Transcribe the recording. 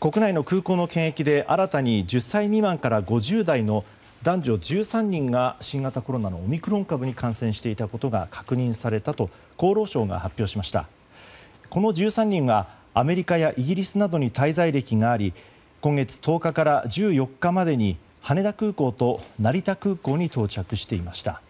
国内の空港の検疫で新たに10歳未満から50代の男女13人が新型コロナのオミクロン株に感染していたことが確認されたと厚労省が発表しました。この13人はアメリカやイギリスなどに滞在歴があり今月10日から14日までに羽田空港と成田空港に到着していました。